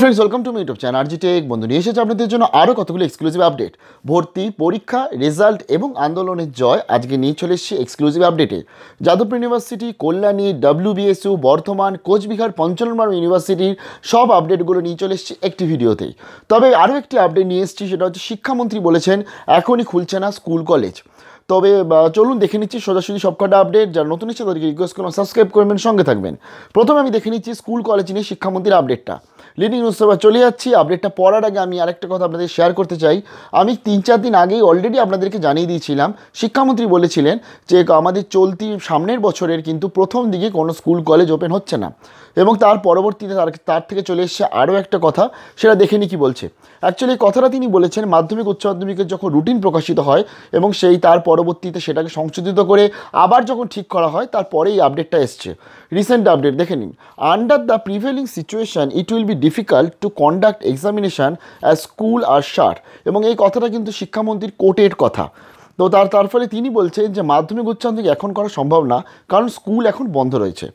friends welcome to my YouTube channel RG Tech বন্ধু নিয়ে এসেছে আপনাদের জন্য আরও কতগুলো এক্সক্লুসিভ আপডেট ভর্তি পরীক্ষা রেজাল্ট এবং আন্দোলনের জয় আজকে নিয়ে চলে এসেছি এক্সক্লুসিভ আপডেটে যাদবপুর ইউনিভার্সিটি কল্যাণী ডাব্লিউবিএসইউ বর্ধমান কোচবিহার পঞ্চনমার ইউনিভার্সিটির সব আপডেটগুলো নিয়ে চলে এসেছি একটি ভিডিওতেই তবে আরও একটি আপডেট নিয়ে এসেছি সেটা হচ্ছে শিক্ষামন্ত্রী বলেছেন এখনই খুলছে না স্কুল কলেজ তবে চলুন দেখে নিচ্ছি সোজাসুজি সবকটা আপডেট যার নতুন এসে তাদেরকে রিকোয়েস্ট করুন সাবস্ক্রাইব করবেন সঙ্গে থাকবেন প্রথমে আমি দেখে নিচ্ছি স্কুল কলেজ নিয়ে শিক্ষামন্ত্রীর আপডেটটা লিডিং নিউজ সেবা চলে যাচ্ছি আপডেটটা পড়ার আগে আমি আরেকটা কথা আপনাদের শেয়ার করতে চাই আমি তিন চার দিন আগেই অলরেডি আপনাদেরকে জানিয়ে দিয়েছিলাম শিক্ষামন্ত্রী বলেছিলেন যে আমাদের চলতি সামনের বছরের কিন্তু প্রথম দিকে কোনো স্কুল কলেজ ওপেন হচ্ছে না এবং তার পরবর্তীতে তার তার থেকে চলে এসছে আরও একটা কথা সেটা দেখে নি কি বলছে অ্যাকচুয়ালি কথাটা তিনি বলেছেন মাধ্যমিক উচ্চ মাধ্যমিকের যখন রুটিন প্রকাশিত হয় এবং সেই তার পরবর্তীতে সেটাকে সংশোধিত করে আবার যখন ঠিক করা হয় তারপরেই আপডেটটা এসছে রিসেন্ট আপডেট দেখে নিন under the prevailing situation it will be difficult to conduct examination as school are shut এবং এই কথাটা কিন্তু শিক্ষামন্ত্রীর কোটের কথা তো তার তার ফলে তিনি বলছেন যে মাধ্যমিক উচ্চ মাধ্যমিক এখন করা সম্ভব না কারণ স্কুল এখন বন্ধ রয়েছে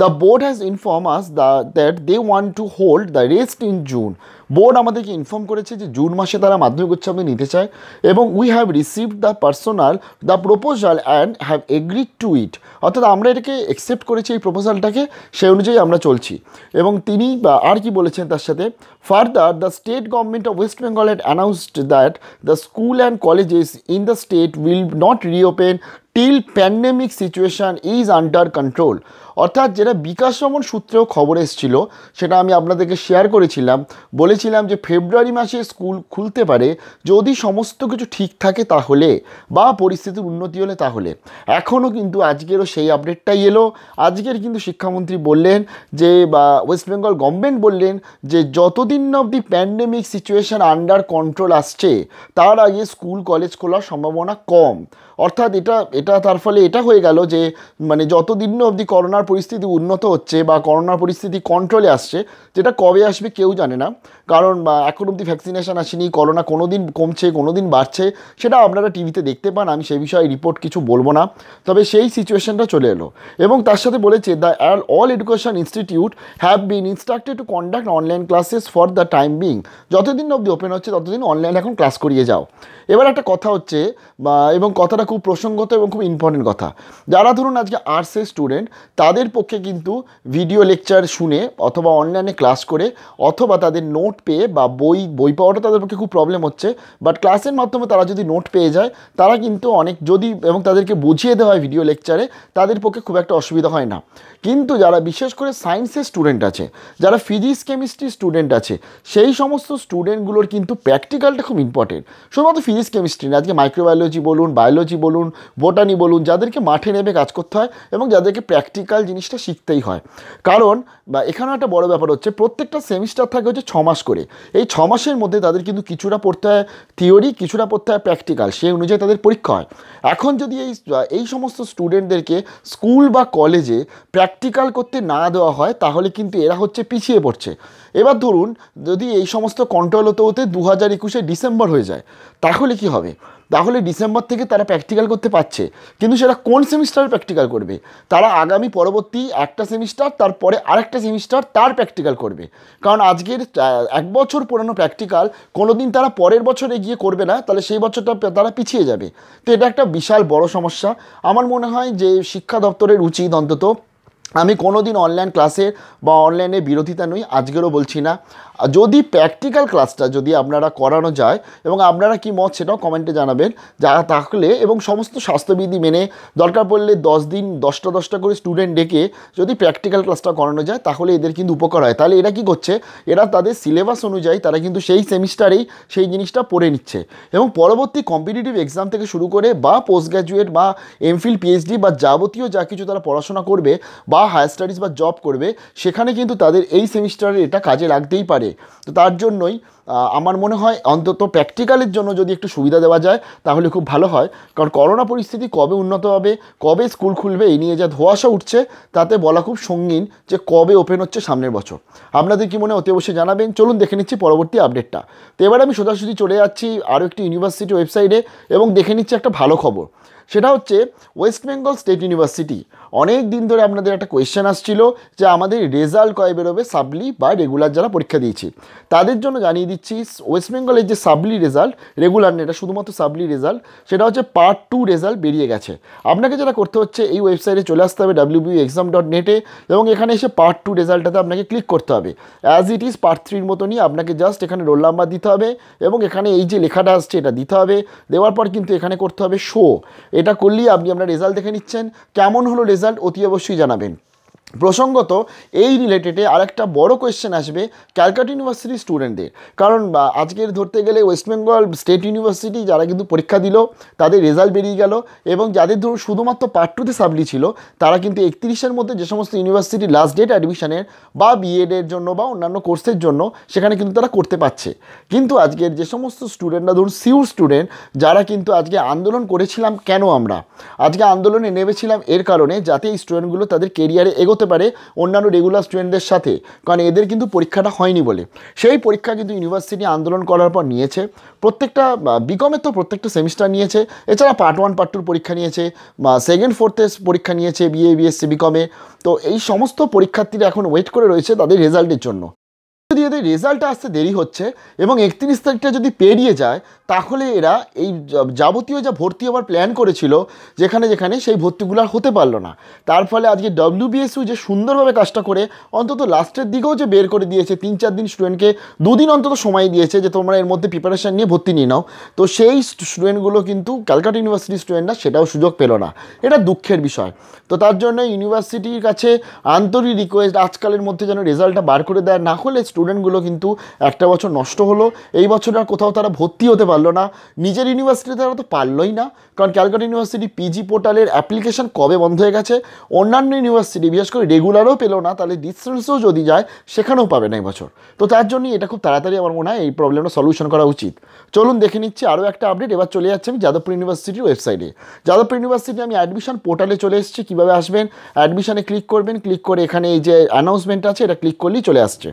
the board has inform us the that they want to hold the rest in June board আমাদেরকে ইনফর্ম করেছে যে জুন মাসে তারা মাধ্যমিক উচ্চ নিতে চায় এবং we have received the personal the proposal and have agreed to it অর্থাৎ আমরা এটাকে অ্যাকসেপ্ট করেছি এই প্রোপোজালটাকে সেই অনুযায়ী আমরা চলছি এবং তিনি আর কি বলেছেন তার সাথে further the state government of West Bengal had announced that the school and colleges in the state will not reopen till pandemic situation is under control অর্থাৎ যেটা বিকাশ রমন সূত্রেও খবর এসেছিল সেটা আমি আপনাদেরকে শেয়ার করেছিলাম বলেছিলাম যে ফেব্রুয়ারি মাসে স্কুল খুলতে পারে যদি সমস্ত কিছু ঠিক থাকে তাহলে বা পরিস্থিতির উন্নতি হলে তাহলে এখনও কিন্তু আজকেরও সেই আপডেটটাই এলো আজকের কিন্তু শিক্ষামন্ত্রী বললেন যে বা ওয়েস্ট বেঙ্গল গভর্নমেন্ট বললেন যে যতদিন অবধি প্যান্ডেমিক সিচুয়েশান আন্ডার কন্ট্রোল আসছে তার আগে স্কুল কলেজ খোলার সম্ভাবনা কম অর্থাৎ এটা এটা তার ফলে এটা হয়ে গেল যে মানে যতদিন অবধি করোনার পরিস্থিতি উন্নত হচ্ছে বা করোনার পরিস্থিতি কন্ট্রোলে আসছে যেটা কবে আসবে কেউ জানে না কারণ এখন অবধি ভ্যাকসিনেশান আসেনি করোনা কোনো দিন কমছে কোনো দিন বাড়ছে সেটা আপনারা টিভিতে দেখতে পান আমি সেই বিষয়ে রিপোর্ট কিছু বলবো না তবে সেই সিচুয়েশানটা চলে এলো এবং তার সাথে বলেছে the all education institute have been instructed to conduct online classes for the time being যতদিন অবধি ওপেন হচ্ছে ততদিন অনলাইন এখন ক্লাস করিয়ে যাও এবার একটা কথা হচ্ছে এবং কথাটা খুব প্রসঙ্গত এবং খুব ইম্পর্টেন্ট কথা যারা ধরুন আজকে আর্টসের স্টুডেন্ট তাদের পক্ষে কিন্তু ভিডিও লেকচার শুনে অথবা অনলাইনে ক্লাস করে অথবা তাদের নোট পেয়ে বা বই বই পাওয়াটা তাদের পক্ষে খুব প্রবলেম হচ্ছে বাট ক্লাসের মাধ্যমে তারা যদি নোট পেয়ে যায় তারা কিন্তু অনেক যদি এবং তাদেরকে বুঝিয়ে দেওয়া হয় ভিডিও লেকচারে তাদের পক্ষে খুব একটা অসুবিধা হয় না কিন্তু যারা বিশেষ করে সায়েন্সের স্টুডেন্ট আছে যারা ফিজিক্স কেমিস্ট্রি স্টুডেন্ট আছে সেই সমস্ত স্টুডেন্টগুলোর কিন্তু প্র্যাকটিক্যালটা খুব ইম্পর্টেন্ট শুধুমাত্র ফিজিক্স কেমিস্ট্রি না আজকে মাইক্রোবায়োলজি বলুন বায়োলজি বলুন বোটানি বলুন যাদেরকে মাঠে নেমে কাজ করতে হয় এবং যাদেরকে প্র্যাকটিক্যাল জিনিসটা শিখতেই হয় কারণ বা এখানে একটা বড় ব্যাপার হচ্ছে প্রত্যেকটা সেমিস্টার থাকে হচ্ছে ছমাস করে এই ছমাসের মধ্যে তাদের কিন্তু কিছুটা পড়তে হয় থিওরি কিছুটা পড়তে হয় প্র্যাকটিক্যাল সেই অনুযায়ী তাদের পরীক্ষা হয় এখন যদি এই এই সমস্ত স্টুডেন্টদেরকে স্কুল বা কলেজে প্র্যাকটিক্যাল করতে না দেওয়া হয় তাহলে কিন্তু এরা হচ্ছে পিছিয়ে পড়ছে এবার ধরুন যদি এই সমস্ত কন্ট্রোল হতে হতে দু হাজার একুশে ডিসেম্বর হয়ে যায় তাহলে কি হবে তাহলে ডিসেম্বর থেকে তারা প্র্যাকটিক্যাল করতে পারছে কিন্তু সেটা কোন সেমিস্টারে প্র্যাকটিক্যাল করবে তারা আগামী পরবর্তী একটা সেমিস্টার তারপরে আরেকটা সেমিস্টার তার প্র্যাকটিক্যাল করবে কারণ আজকের এক বছর পুরনো প্র্যাকটিক্যাল কোনো দিন তারা পরের বছরে গিয়ে করবে না তাহলে সেই বছরটা তারা পিছিয়ে যাবে তো এটা একটা বিশাল বড় সমস্যা আমার মনে হয় যে শিক্ষা দপ্তরের উচিত অন্তত আমি কোনো দিন অনলাইন ক্লাসের বা অনলাইনে বিরোধিতা নই আজকেরও বলছি না যদি প্র্যাকটিক্যাল ক্লাসটা যদি আপনারা করানো যায় এবং আপনারা কি মত সেটাও কমেন্টে জানাবেন যা থাকলে এবং সমস্ত স্বাস্থ্যবিধি মেনে দরকার পড়লে দশ দিন দশটা দশটা করে স্টুডেন্ট ডেকে যদি প্র্যাকটিক্যাল ক্লাসটা করানো যায় তাহলে এদের কিন্তু উপকার হয় তাহলে এরা কি করছে এরা তাদের সিলেবাস অনুযায়ী তারা কিন্তু সেই সেমিস্টারেই সেই জিনিসটা পড়ে নিচ্ছে এবং পরবর্তী কম্পিটিটিভ এক্সাম থেকে শুরু করে বা পোস্ট গ্র্যাজুয়েট বা এমফিল পিএইচডি বা যাবতীয় যা কিছু তারা পড়াশোনা করবে বা বা হায়ার স্টাডিজ বা জব করবে সেখানে কিন্তু তাদের এই সেমিস্টারে এটা কাজে লাগতেই পারে তো তার জন্যই আমার মনে হয় অন্তত প্র্যাকটিক্যালের জন্য যদি একটু সুবিধা দেওয়া যায় তাহলে খুব ভালো হয় কারণ করোনা পরিস্থিতি কবে উন্নত হবে কবে স্কুল খুলবে এই নিয়ে যা ধোয়াশা উঠছে তাতে বলা খুব সঙ্গীন যে কবে ওপেন হচ্ছে সামনের বছর আপনাদের কি মনে অতি অবশ্যই জানাবেন চলুন দেখে নিচ্ছি পরবর্তী আপডেটটা তো এবার আমি সোজাসুজি চলে যাচ্ছি আরও একটি ইউনিভার্সিটি ওয়েবসাইটে এবং দেখে নিচ্ছি একটা ভালো খবর সেটা হচ্ছে ওয়েস্ট বেঙ্গল স্টেট ইউনিভার্সিটি অনেক দিন ধরে আপনাদের একটা কোয়েশ্চেন আসছিল যে আমাদের রেজাল্ট কয় বেরোবে সাবলি বা রেগুলার যারা পরীক্ষা দিয়েছি তাদের জন্য জানিয়ে দিচ্ছি ওয়েস্ট বেঙ্গলের যে সাবলি রেজাল্ট রেগুলার নেই এটা শুধুমাত্র সাবলি রেজাল্ট সেটা হচ্ছে পার্ট টু রেজাল্ট বেরিয়ে গেছে আপনাকে যেটা করতে হচ্ছে এই ওয়েবসাইটে চলে আসতে হবে ডাব্লিউবিউ এক্সাম ডট নেটে এবং এখানে এসে পার্ট টু রেজাল্টটাতে আপনাকে ক্লিক করতে হবে অ্যাজ ইট ইজ পার্ট থ্রির মতনই আপনাকে জাস্ট এখানে রোল নাম্বার দিতে হবে এবং এখানে এই যে লেখাটা আসছে এটা দিতে হবে দেওয়ার পর কিন্তু এখানে করতে হবে শো এটা করলেই আপনি আপনার রেজাল্ট দেখে নিচ্ছেন কেমন হলো রেজাল্ট অতি অবশ্যই জানাবেন প্রসঙ্গত এই রিলেটেডে আরেকটা বড় কোয়েশ্চেন আসবে ক্যালকাটা ইউনিভার্সিটি স্টুডেন্টদের কারণ আজকের ধরতে গেলে ওয়েস্ট বেঙ্গল স্টেট ইউনিভার্সিটি যারা কিন্তু পরীক্ষা দিল তাদের রেজাল্ট বেরিয়ে গেল এবং যাদের ধরুন শুধুমাত্র পার্ট টুতে সাবলি ছিল তারা কিন্তু একত্রিশের মধ্যে যে সমস্ত ইউনিভার্সিটি লাস্ট ডেট অ্যাডমিশনের বা বিএডের জন্য বা অন্যান্য কোর্সের জন্য সেখানে কিন্তু তারা করতে পারছে কিন্তু আজকের যে সমস্ত স্টুডেন্টরা ধরুন সিউর স্টুডেন্ট যারা কিন্তু আজকে আন্দোলন করেছিলাম কেন আমরা আজকে আন্দোলনে নেমেছিলাম এর কারণে যাতে এই স্টুডেন্টগুলো তাদের কেরিয়ারে এগোতে হতে পারে অন্যান্য রেগুলার স্টুডেন্টদের সাথে কারণ এদের কিন্তু পরীক্ষাটা হয়নি বলে সেই পরীক্ষা কিন্তু ইউনিভার্সিটি আন্দোলন করার পর নিয়েছে প্রত্যেকটা বিকমের তো প্রত্যেকটা সেমিস্টার নিয়েছে এছাড়া পার্ট ওয়ান পার্ট টুর পরীক্ষা নিয়েছে সেকেন্ড ফোর্থের পরীক্ষা নিয়েছে বিএ বিএসসি বিকমে তো এই সমস্ত পরীক্ষার্থীরা এখন ওয়েট করে রয়েছে তাদের রেজাল্টের জন্য যদি রেজাল্ট আসতে দেরি হচ্ছে এবং একত্রিশ তারিখটা যদি পেরিয়ে যায় তাহলে এরা এই যাবতীয় যা ভর্তি হওয়ার প্ল্যান করেছিল যেখানে যেখানে সেই ভর্তিগুলো আর হতে পারলো না তার ফলে আজকে ডব্লিউবিএসইউ যে সুন্দরভাবে কাজটা করে অন্তত লাস্টের দিকেও যে বের করে দিয়েছে তিন চার দিন স্টুডেন্টকে দুদিন অন্তত সময় দিয়েছে যে তোমরা এর মধ্যে প্রিপারেশান নিয়ে ভর্তি নিয়ে নাও তো সেই স্টুডেন্টগুলো কিন্তু ক্যালকাটা ইউনিভার্সিটির স্টুডেন্টরা সেটাও সুযোগ পেলো না এটা দুঃখের বিষয় তো তার জন্য ইউনিভার্সিটির কাছে আন্তরিক রিকোয়েস্ট আজকালের মধ্যে যেন রেজাল্টটা বার করে দেয় না হলে স্টুডেন্ট স্টুডেন্টগুলো কিন্তু একটা বছর নষ্ট হলো এই বছর আর কোথাও তারা ভর্তি হতে পারলো না নিজের ইউনিভার্সিটি তারা তো পারলোই না কারণ ক্যালকাটা ইউনিভার্সিটি পিজি পোর্টালের অ্যাপ্লিকেশান কবে বন্ধ হয়ে গেছে অন্যান্য ইউনিভার্সিটি বিশেষ করে রেগুলারও পেলো না তাহলে ডিস্টেন্সও যদি যায় সেখানেও পাবে না এই বছর তো তার জন্যই এটা খুব তাড়াতাড়ি আমার মনে হয় এই প্রবলেমটা সলিউশন করা উচিত চলুন দেখে নিচ্ছি আরও একটা আপডেট এবার চলে যাচ্ছে আমি যাদবপুর ইউনিভার্সিটির ওয়েবসাইটে যাদবপুর ইউনিভার্সিটি আমি অ্যাডমিশন পোর্টালে চলে এসেছি কীভাবে আসবেন অ্যাডমিশানে ক্লিক করবেন ক্লিক করে এখানে এই যে অ্যানাউন্সমেন্ট আছে এটা ক্লিক করলেই চলে আসছে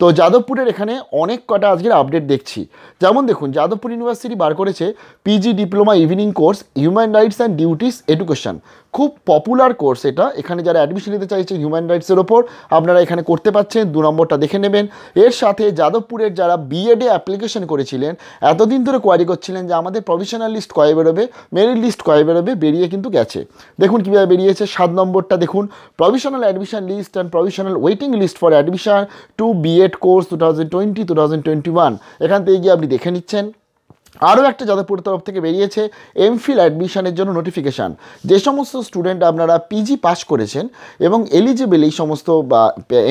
তো যাদবপুরের এখানে অনেক কটা আজকের আপডেট দেখছি যেমন দেখুন যাদবপুর ইউনিভার্সিটি বার করেছে PG diploma evening course human rights and duties education খুব পপুলার কোর্স এটা এখানে যারা অ্যাডমিশন নিতে চাইছেন হিউম্যান রাইটসের ওপর আপনারা এখানে করতে পাচ্ছেন দু নম্বরটা দেখে নেবেন এর সাথে যাদবপুরের যারা বিএডে অ্যাপ্লিকেশন করেছিলেন এতদিন ধরে কোয়ারি করছিলেন যে আমাদের প্রফেশনাল লিস্ট কয়ে বেরোবে মেরিট লিস্ট কয়ে বেরোবে বেরিয়ে কিন্তু গেছে দেখুন কীভাবে বেরিয়েছে সাত নম্বরটা দেখুন provisional admission list and provisional waiting list for admission to BEd course two thousand twenty two thousand twenty one এখান থেকে গিয়ে আপনি দেখে নিচ্ছেন আরও একটা যাদবপুর তরফ থেকে বেরিয়েছে এমফিল অ্যাডমিশনের জন্য নোটিফিকেশান যে সমস্ত স্টুডেন্ট আপনারা পিজি পাস করেছেন এবং এলিজিবেল এই সমস্ত বা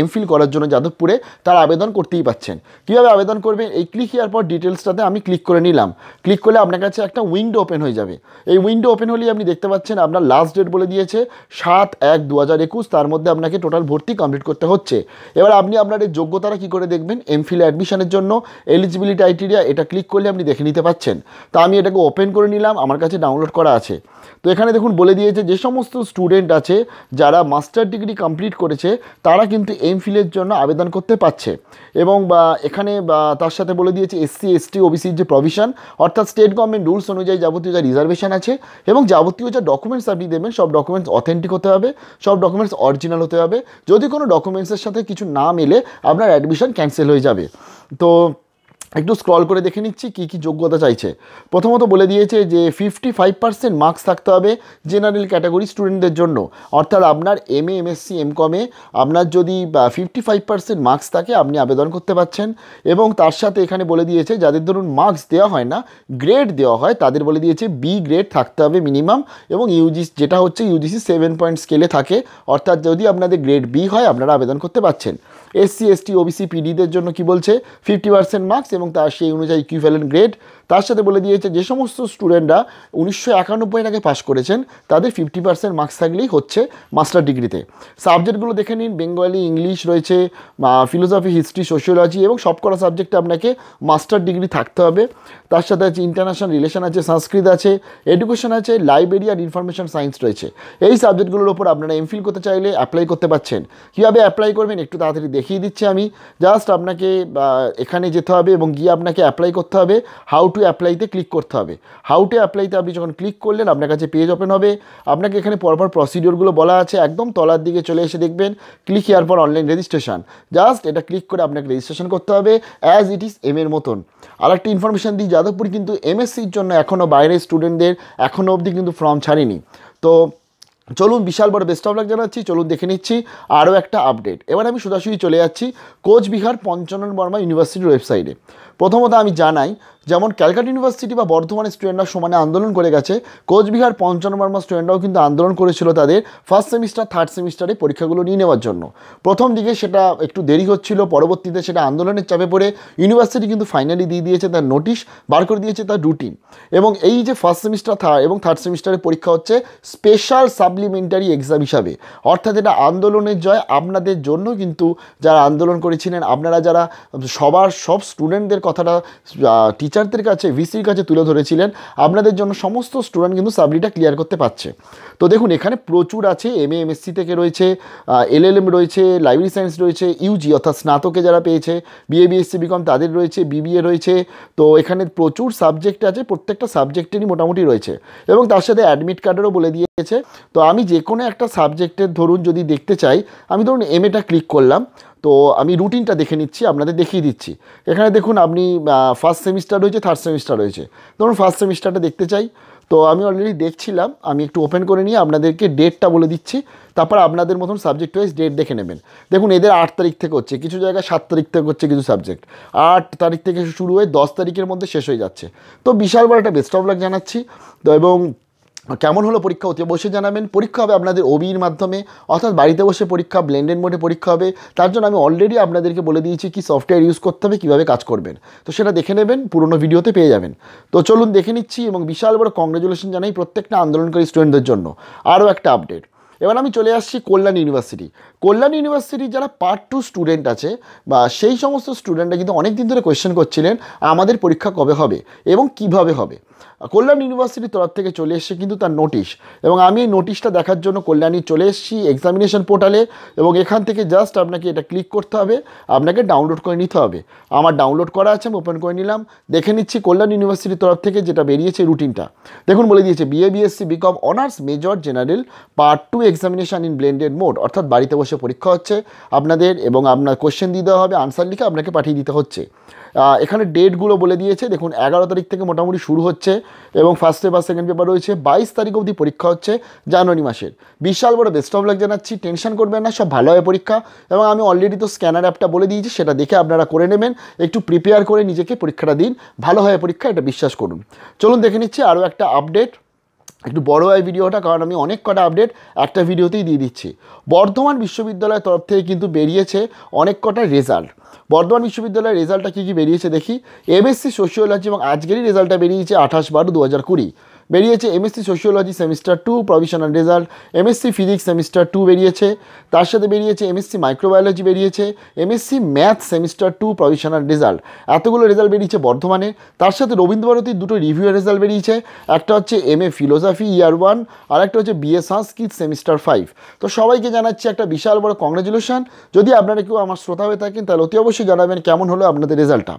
এমফিল করার জন্য যাদবপুরে তারা আবেদন করতেই পাচ্ছেন কীভাবে আবেদন করবেন এই ক্লিক হওয়ার পর ডিটেলসটাতে আমি ক্লিক করে নিলাম ক্লিক করলে আপনার কাছে একটা উইন্ডো ওপেন হয়ে যাবে এই উইন্ডো ওপেন হলেই আপনি দেখতে পাচ্ছেন আপনার লাস্ট ডেট বলে দিয়েছে সাত এক দু হাজার একুশ তার মধ্যে আপনাকে টোটাল ভর্তি কমপ্লিট করতে হচ্ছে এবার আপনি আপনার এই যোগ্যতারা কী করে দেখবেন এমফিল অ্যাডমিশনের জন্য এলিজিবিলিটি ক্রাইটেরিয়া এটা ক্লিক করলে আপনি দেখে নিতে পারছেন পাচ্ছেন তা আমি এটাকে ওপেন করে নিলাম আমার কাছে ডাউনলোড করা আছে তো এখানে দেখুন বলে দিয়েছে যে সমস্ত স্টুডেন্ট আছে যারা মাস্টার ডিগ্রি কমপ্লিট করেছে তারা কিন্তু এম ফিলের জন্য আবেদন করতে পারছে এবং বা এখানে তার সাথে বলে দিয়েছে এসসি এসটি ওবিসির যে প্রভিশন অর্থাৎ স্টেট গভর্নমেন্ট রুলস অনুযায়ী যাবতীয় যা রিজার্ভেশন আছে এবং যাবতীয় যা ডকুমেন্টস আপনি দেবেন সব ডকুমেন্টস অথেন্টিক হতে হবে সব ডকুমেন্টস অরিজিনাল হতে হবে যদি কোনো ডকুমেন্টসের সাথে কিছু না মেলে আপনার অ্যাডমিশন ক্যান্সেল হয়ে যাবে তো একটু স্ক্রল করে দেখে নিচ্ছি কী কী যোগ্যতা চাইছে প্রথমত বলে দিয়েছে যে ফিফটি ফাইভ পার্সেন্ট মার্কস থাকতে হবে জেনারেল ক্যাটাগরি স্টুডেন্টদের জন্য অর্থাৎ আপনার এম এ এমএসসি এম কমে আপনার যদি ফিফটি ফাইভ পার্সেন্ট মার্কস থাকে আপনি আবেদন করতে পারছেন এবং তার সাথে এখানে বলে দিয়েছে যাদের ধরুন মার্কস দেওয়া হয় না গ্রেড দেওয়া হয় তাদের বলে দিয়েছে বি গ্রেড থাকতে হবে মিনিমাম এবং ইউজি যেটা হচ্ছে ইউজিসি সেভেন পয়েন্ট স্কেলে থাকে অর্থাৎ যদি আপনাদের গ্রেড বি হয় আপনারা আবেদন করতে পারছেন এসসি এসটি ওবিসি পিডিদের জন্য কি বলছে ফিফটি পার্সেন্ট মার্কস এবং তার সেই অনুযায়ী ইকুইভ্যালেন্ট গ্রেড তার সাথে বলে দিয়েছে যে সমস্ত স্টুডেন্টরা উনিশশো একানব্বই আগে পাশ করেছেন তাদের ফিফটি পার্সেন্ট মার্কস থাকলেই হচ্ছে মাস্টার ডিগ্রিতে সাবজেক্টগুলো দেখে নিন বেঙ্গলি ইংলিশ রয়েছে ফিলোসফি হিস্ট্রি সোশিওলজি এবং করা সাবজেক্টে আপনাকে মাস্টার ডিগ্রি থাকতে হবে তার সাথে আছে ইন্টারন্যাশনাল রিলেশন আছে সংস্কৃত আছে এডুকেশন আছে লাইব্রেরি আর ইনফরমেশন সায়েন্স রয়েছে এই সাবজেক্টগুলোর ওপর আপনারা এমফিল করতে চাইলে অ্যাপ্লাই করতে পারছেন কীভাবে অ্যাপ্লাই করবেন একটু তাড়াতাড়ি দেখিয়ে দিচ্ছি আমি জাস্ট আপনাকে এখানে যেতে হবে এবং গিয়ে আপনাকে অ্যাপ্লাই করতে হবে হাউ টু অ্যাপ্লাইতে ক্লিক করতে হবে হাউ টু অ্যাপ্লাইতে আপনি যখন ক্লিক করলেন আপনার কাছে পেজ ওপেন হবে আপনাকে এখানে পরপর প্রসিডিওরগুলো বলা আছে একদম তলার দিকে চলে এসে দেখবেন ক্লিক ইয়ার পর অনলাইন রেজিস্ট্রেশন জাস্ট এটা ক্লিক করে আপনাকে রেজিস্ট্রেশন করতে হবে অ্যাজ ইট ইজ এম এর মতন আর একটা ইনফরমেশান দিই যাদবপুর কিন্তু এমএসসির জন্য এখনও বাইরের স্টুডেন্টদের এখনও অবধি কিন্তু ফর্ম ছাড়েনি তো চলুন বিশাল বড় বেস্ট অফ লাক জানাচ্ছি চলুন দেখে নিচ্ছি আরও একটা আপডেট এবার আমি সোজাসুজি চলে যাচ্ছি কোচবিহার পঞ্চানন বর্মা ইউনিভার্সিটির ওয়েবসাইটে প্রথমত আমি জানাই যেমন ক্যালকাটা ইউনিভার্সিটি বা বর্ধমানের স্টুডেন্টরা সমানে আন্দোলন করে গেছে কোচবিহার পঞ্চান্ন বর্মা স্টুডেন্টরাও কিন্তু আন্দোলন করেছিল তাদের ফার্স্ট সেমিস্টার থার্ড সেমিস্টারে পরীক্ষাগুলো নিয়ে নেওয়ার জন্য প্রথম দিকে সেটা একটু দেরি হচ্ছিল পরবর্তীতে সেটা আন্দোলনের চাপে পড়ে ইউনিভার্সিটি কিন্তু ফাইনালি দিয়ে দিয়েছে তার নোটিশ বার করে দিয়েছে তার রুটিন এবং এই যে ফার্স্ট সেমিস্টার থার্ড এবং থার্ড সেমিস্টারের পরীক্ষা হচ্ছে স্পেশাল সাপ্লিমেন্টারি এক্সাম হিসাবে অর্থাৎ এটা আন্দোলনের জয় আপনাদের জন্য কিন্তু যারা আন্দোলন করেছিলেন আপনারা যারা সবার সব স্টুডেন্টদের কথাটা টিচার টিচারদের কাছে ভিসির কাছে তুলে ধরেছিলেন আপনাদের জন্য সমস্ত স্টুডেন্ট কিন্তু সাবলিটা ক্লিয়ার করতে পারছে তো দেখুন এখানে প্রচুর আছে এম এ এমএসসি থেকে রয়েছে এলএলএম রয়েছে লাইব্রেরি সায়েন্স রয়েছে ইউজি অর্থাৎ স্নাতকে যারা পেয়েছে বিএ বিএসসি বিকম তাদের রয়েছে বিবিএ রয়েছে তো এখানে প্রচুর সাবজেক্ট আছে প্রত্যেকটা সাবজেক্টেরই মোটামুটি রয়েছে এবং তার সাথে অ্যাডমিট কার্ডেরও বলে দিয়েছে তো আমি যে কোনো একটা সাবজেক্টের ধরুন যদি দেখতে চাই আমি ধরুন এম এটা ক্লিক করলাম তো আমি রুটিনটা দেখে নিচ্ছি আপনাদের দেখিয়ে দিচ্ছি এখানে দেখুন আপনি ফার্স্ট সেমিস্টার রয়েছে থার্ড সেমিস্টার রয়েছে ধরুন ফার্স্ট সেমিস্টারটা দেখতে চাই তো আমি অলরেডি দেখছিলাম আমি একটু ওপেন করে নিয়ে আপনাদেরকে ডেটটা বলে দিচ্ছি তারপর আপনাদের মতন সাবজেক্ট ওয়াইজ ডেট দেখে নেবেন দেখুন এদের আট তারিখ থেকে হচ্ছে কিছু জায়গায় সাত তারিখ থেকে হচ্ছে কিছু সাবজেক্ট আট তারিখ থেকে শুরু হয়ে দশ তারিখের মধ্যে শেষ হয়ে যাচ্ছে তো বিশাল বড় একটা বেস্ট অফ লাগ জানাচ্ছি তো এবং কেমন হলো পরীক্ষা অতি অবশ্যই জানাবেন পরীক্ষা হবে আপনাদের ওবির মাধ্যমে অর্থাৎ বাড়িতে বসে পরীক্ষা ব্লেন্ডেড মোডে পরীক্ষা হবে তার জন্য আমি অলরেডি আপনাদেরকে বলে দিয়েছি কি সফটওয়্যার ইউজ করতে হবে কীভাবে কাজ করবেন তো সেটা দেখে নেবেন পুরনো ভিডিওতে পেয়ে যাবেন তো চলুন দেখে নিচ্ছি এবং বিশাল বড় কংগ্রেচুলেশন জানাই প্রত্যেকটা আন্দোলনকারী স্টুডেন্টদের জন্য আরও একটা আপডেট এবার আমি চলে আসছি কল্যাণ ইউনিভার্সিটি কল্যাণ ইউনিভার্সিটির যারা পার্ট টু স্টুডেন্ট আছে বা সেই সমস্ত স্টুডেন্টরা কিন্তু অনেক দিন ধরে কোয়েশ্চেন করছিলেন আমাদের পরীক্ষা কবে হবে এবং কিভাবে হবে কল্যাণ ইউনিভার্সিটির তরফ থেকে চলে এসছে কিন্তু তার নোটিশ এবং আমি এই নোটিশটা দেখার জন্য কল্যাণী চলে এসেছি এক্সামিনেশন পোর্টালে এবং এখান থেকে জাস্ট আপনাকে এটা ক্লিক করতে হবে আপনাকে ডাউনলোড করে নিতে হবে আমার ডাউনলোড করা আছে আমি ওপেন করে নিলাম দেখে নিচ্ছি কল্যাণ ইউনিভার্সিটির তরফ থেকে যেটা বেরিয়েছে রুটিনটা দেখুন বলে দিয়েছে BA BSc BCom honours major general part two examination in blended mode অর্থাৎ বাড়িতে বসে পরীক্ষা হচ্ছে আপনাদের এবং আপনার কোশ্চেন দিতে হবে আনসার লিখে আপনাকে পাঠিয়ে দিতে হচ্ছে এখানে ডেটগুলো বলে দিয়েছে দেখুন এগারো তারিখ থেকে মোটামুটি শুরু হচ্ছে এবং ফার্স্ট পেপার সেকেন্ড পেপার রয়েছে বাইশ তারিখ অবধি পরীক্ষা হচ্ছে জানুয়ারি মাসের বিশাল বড় বেস্ট অফ লাগ জানাচ্ছি টেনশন করবেন না সব ভালো হয় পরীক্ষা এবং আমি অলরেডি তো স্ক্যানার অ্যাপটা বলে দিয়েছি সেটা দেখে আপনারা করে নেবেন একটু প্রিপেয়ার করে নিজেকে পরীক্ষাটা দিন ভালো হয় পরীক্ষা এটা বিশ্বাস করুন চলুন দেখে নিচ্ছি আরও একটা আপডেট একটু বড় হয় ভিডিওটা কারণ আমি অনেক কটা আপডেট একটা ভিডিওতেই দিয়ে দিচ্ছি বর্ধমান বিশ্ববিদ্যালয়ের তরফ থেকে কিন্তু বেরিয়েছে অনেক কটা রেজাল্ট বর্ধমান বিশ্ববিদ্যালয়ের রেজাল্টটা কী কী বেরিয়েছে দেখি এমএসসি সোশিওলজি এবং আজকেরই রেজাল্টটা বেরিয়েছে আঠাশ বারো দু হাজার কুড়ি বেরিয়েছে MSc sociology semester two provisional result MSc physics semester two বেরিয়েছে তার সাথে বেরিয়েছে এমএসসি মাইক্রোবায়োলজি বেরিয়েছে MSc math semester two provisional result এতগুলো রেজাল্ট বেরিয়েছে বর্ধমানে তার সাথে রবীন্দ্রভারতীর দুটো রিভিউ রেজাল্ট বেরিয়েছে একটা হচ্ছে M A philosophy year one আর একটা হচ্ছে বিএ সংস্কৃত সেমিস্টার ফাইভ তো সবাইকে জানাচ্ছি একটা বিশাল বড় কংগ্রেচুলেশন যদি আপনারা কেউ আমার শ্রোতা হয়ে থাকেন তাহলে অতি অবশ্যই জানাবেন কেমন হলো আপনাদের রেজাল্টটা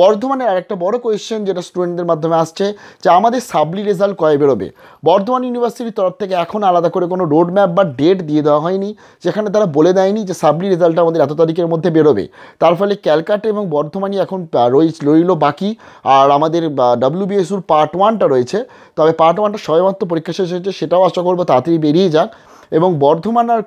বর্ধমানের আরেকটা বড় কোয়েশ্চেন যেটা স্টুডেন্টদের মাধ্যমে আসছে যে আমাদের সাবলি রেজাল্ট কয় বেরোবে বর্ধমান ইউনিভার্সিটির তরফ থেকে এখন আলাদা করে কোনো রোড ম্যাপ বা ডেট দিয়ে দেওয়া হয়নি যেখানে তারা বলে দেয়নি যে সাবলি রেজাল্টটা আমাদের এত তারিখের মধ্যে বেরোবে তার ফলে ক্যালকাটা এবং বর্ধমানই এখন রইল বাকি আর আমাদের ডাব্লিউবিএসুর পার্ট ওয়ানটা রয়েছে তবে পার্ট ওয়ানটা সবেমাত্র পরীক্ষা শেষ হয়েছে সেটাও আশা করবো তাড়াতাড়ি বেরিয়ে যাক এবং বর্ধমান আর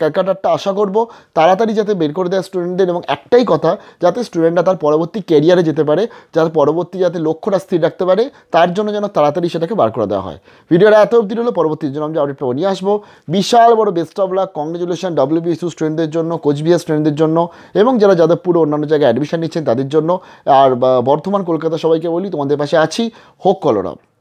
ক্যালকাটারটা আশা করব তাড়াতাড়ি যাতে বের করে দেয় স্টুডেন্টদের এবং একটাই কথা যাতে স্টুডেন্টরা তার পরবর্তী কেরিয়ারে যেতে পারে যাতে পরবর্তী যাতে লক্ষ্যটা স্থির রাখতে পারে তার জন্য যেন তাড়াতাড়ি সেটাকে বার করে দেওয়া হয় ভিডিওটা এত অব্দি হলো পরবর্তীর জন্য আমি আপডেট নিয়ে আসবো বিশাল বড় best of luck congratulation WBSU স্টুডেন্টদের জন্য কোচবিহার স্টুডেন্টদের জন্য এবং যারা যাদবপুর অন্যান্য জায়গায় অ্যাডমিশন নিচ্ছেন তাদের জন্য আর বর্ধমান কলকাতা সবাইকে বলি তোমাদের পাশে আছি হোক কলরব